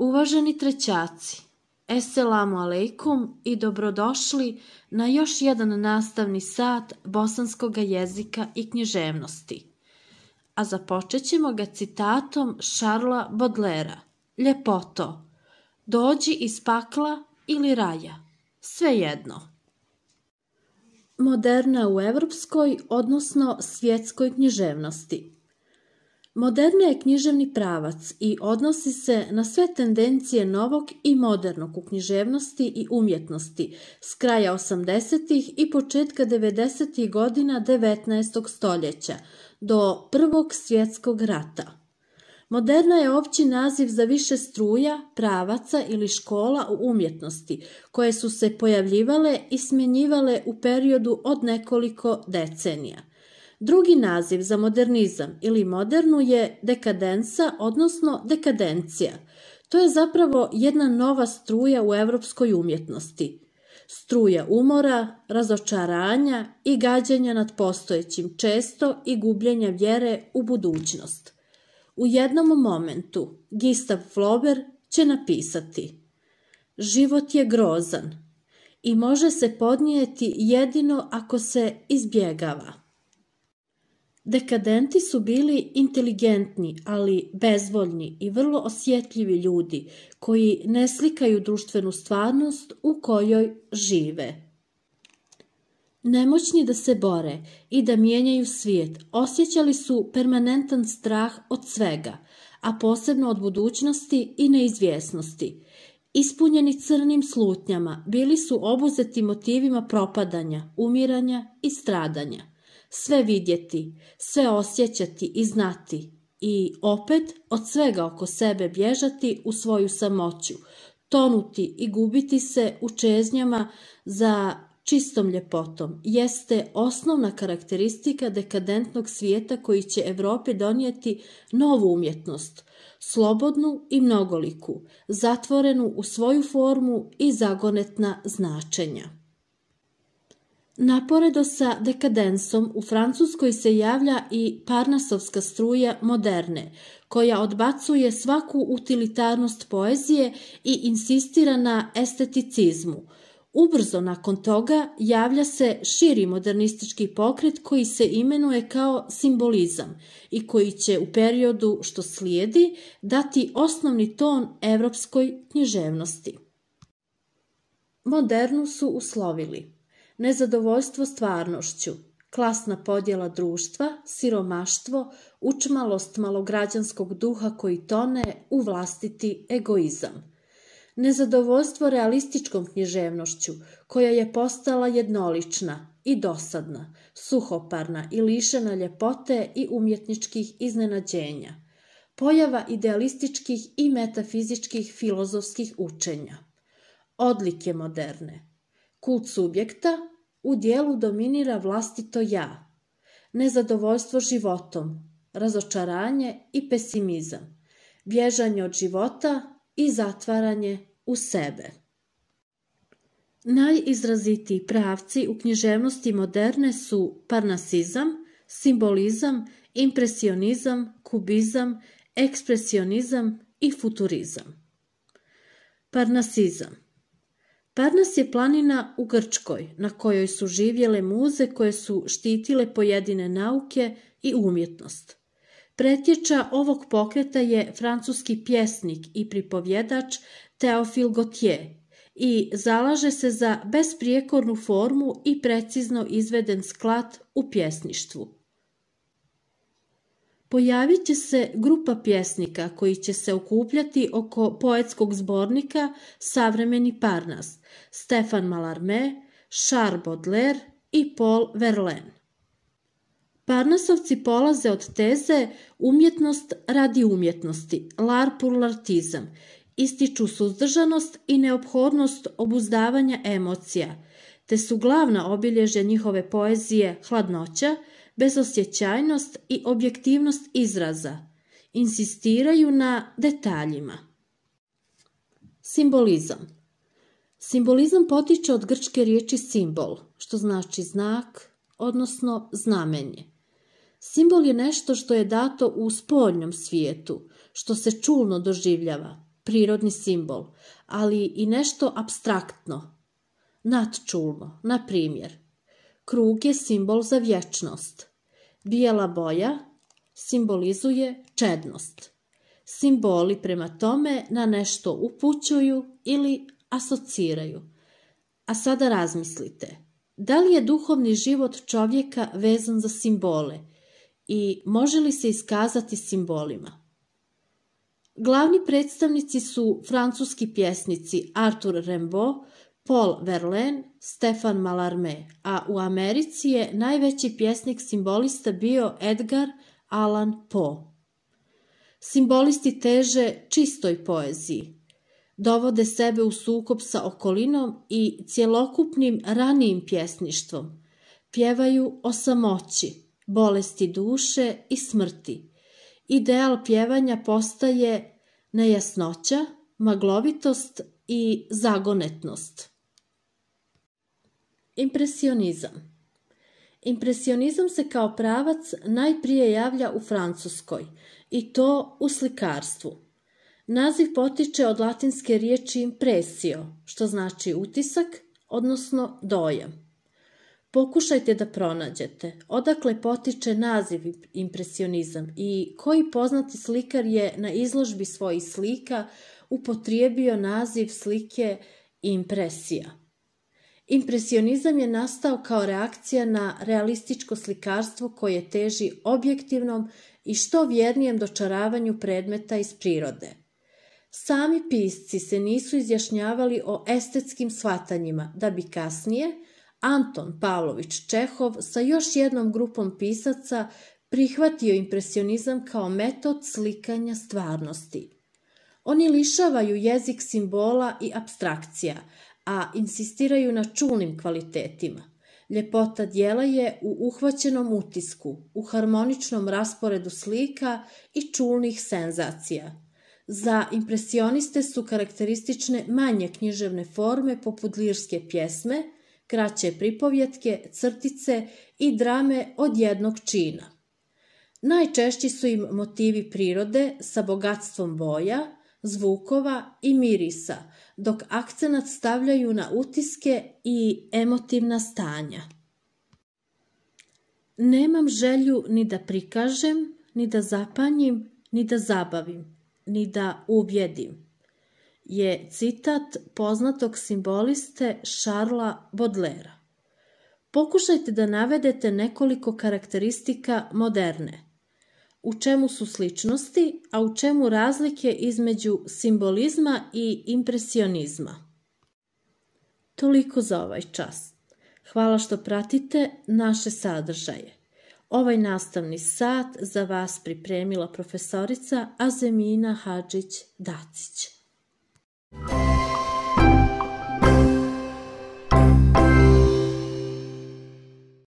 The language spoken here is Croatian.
Uvaženi trećaci Esselamu alejkum i dobrodošli na još jedan nastavni sat bosanskog jezika i književnosti. A započet ćemo ga citatom Šarla Bodlera. Ljepoto. Dođi iz pakla ili raja. jedno. Moderna u evropskoj, odnosno svjetskoj književnosti. Moderna je književni pravac i odnosi se na sve tendencije novog i modernog u književnosti i umjetnosti s kraja 80. i početka 90. godina 19. stoljeća do Prvog svjetskog rata. Moderna je opći naziv za više struja, pravaca ili škola u umjetnosti koje su se pojavljivale i smjenjivale u periodu od nekoliko decenija. Drugi naziv za modernizam ili modernu je dekadensa, odnosno dekadencija. To je zapravo jedna nova struja u evropskoj umjetnosti. Struja umora, razočaranja i gađanja nad postojećim često i gubljenja vjere u budućnost. U jednom momentu Gistav Flober će napisati Život je grozan i može se podnijeti jedino ako se izbjegava. Dekadenti su bili inteligentni, ali bezvoljni i vrlo osjetljivi ljudi koji ne slikaju društvenu stvarnost u kojoj žive. Nemoćni da se bore i da mijenjaju svijet, osjećali su permanentan strah od svega, a posebno od budućnosti i neizvjesnosti. Ispunjeni crnim slutnjama, bili su obuzeti motivima propadanja, umiranja i stradanja sve vidjeti, sve osjećati i znati i opet od svega oko sebe bježati u svoju samoću, tonuti i gubiti se u čeznjama za čistom ljepotom jeste osnovna karakteristika dekadentnog svijeta koji će Europi donijeti novu umjetnost, slobodnu i mnogoliku, zatvorenu u svoju formu i zagonetna značenja. Naporedo sa dekadensom u Francuskoj se javlja i parnasovska struja moderne, koja odbacuje svaku utilitarnost poezije i insistira na esteticizmu. Ubrzo nakon toga javlja se širi modernistički pokret koji se imenuje kao simbolizam i koji će u periodu što slijedi dati osnovni ton evropskoj književnosti. Modernu su uslovili – nezadovoljstvo stvarnošću, klasna podjela društva, siromaštvo, učmalost malograđanskog duha koji tone u vlastiti egoizam. Nezadovoljstvo realističkom književnošću, koja je postala jednolična i dosadna, suhoparna i lišena ljepote i umjetničkih iznenađenja. Pojava idealističkih i metafizičkih filozofskih učenja. Odlike moderne, Kult subjekta u dijelu dominira vlastito ja, nezadovoljstvo životom, razočaranje i pesimizam, vježanje od života i zatvaranje u sebe. Najizrazitiji pravci u književnosti moderne su parnasizam, simbolizam, impresionizam, kubizam, ekspresionizam i futurizam. Parnasizam Parnas je planina u Grčkoj, na kojoj su živjele muze koje su štitile pojedine nauke i umjetnost. Pretječa ovog pokreta je francuski pjesnik i pripovjedač Teofil Gautier i zalaže se za besprijekornu formu i precizno izveden sklad u pjesništvu pojavit će se grupa pjesnika koji će se okupljati oko poetskog zbornika Savremeni Parnas, Stefan Malarme, Charles Baudelaire i Paul Verlaine. Parnasovci polaze od teze umjetnost radi umjetnosti, lar l'artizam, ističu suzdržanost i neophodnost obuzdavanja emocija, te su glavna obilježja njihove poezije hladnoća, bezosjećajnost i objektivnost izraza. Insistiraju na detaljima. Simbolizam Simbolizam potiče od grčke riječi simbol, što znači znak, odnosno znamenje. Simbol je nešto što je dato u spoljnom svijetu, što se čulno doživljava, prirodni simbol, ali i nešto abstraktno, nadčulno, na primjer. Krug je simbol za vječnost. Bijela boja simbolizuje čednost. Simboli prema tome na nešto upućuju ili asociraju. A sada razmislite. Da li je duhovni život čovjeka vezan za simbole i može li se iskazati simbolima? Glavni predstavnici su francuski pjesnici Arthur Rimbaud, Paul Verlaine, Stefan Mallarmé, a u Americi je najveći pjesnik simbolista bio Edgar Allan Poe. Simbolisti teže čistoj poeziji, dovode sebe u sukob sa okolinom i cjelokupnim ranijim pjesništvom, pjevaju o samoći, bolesti duše i smrti. Ideal pjevanja postaje nejasnoća, maglovitost i zagonetnost. Impresionizam Impresionizam se kao pravac najprije javlja u Francuskoj, i to u slikarstvu. Naziv potiče od latinske riječi impresio, što znači utisak, odnosno dojam. Pokušajte da pronađete odakle potiče naziv impresionizam i koji poznati slikar je na izložbi svojih slika upotrijebio naziv slike impresija. Impresionizam je nastao kao reakcija na realističko slikarstvo koje teži objektivnom i što vjernijem dočaravanju predmeta iz prirode. Sami pisci se nisu izjašnjavali o estetskim shvatanjima, da bi kasnije Anton Pavlović Čehov sa još jednom grupom pisaca prihvatio impresionizam kao metod slikanja stvarnosti. Oni lišavaju jezik simbola i abstrakcija, a insistiraju na čulnim kvalitetima. Ljepota dijela je u uhvaćenom utisku, u harmoničnom rasporedu slika i čulnih senzacija. Za impresioniste su karakteristične manje književne forme poput lirske pjesme, kraće pripovjetke, crtice i drame od jednog čina. Najčešći su im motivi prirode sa bogatstvom boja, zvukova i mirisa, dok akcenat stavljaju na utiske i emotivna stanja. Nemam želju ni da prikažem, ni da zapanjim, ni da zabavim, ni da uvjedim, je citat poznatog simboliste Šarla Bodlera. Pokušajte da navedete nekoliko karakteristika moderne – u čemu su sličnosti, a u čemu razlike između simbolizma i impresionizma. Toliko za ovaj čas. Hvala što pratite naše sadržaje. Ovaj nastavni sat za vas pripremila profesorica Azemina Hadžić-Dacić.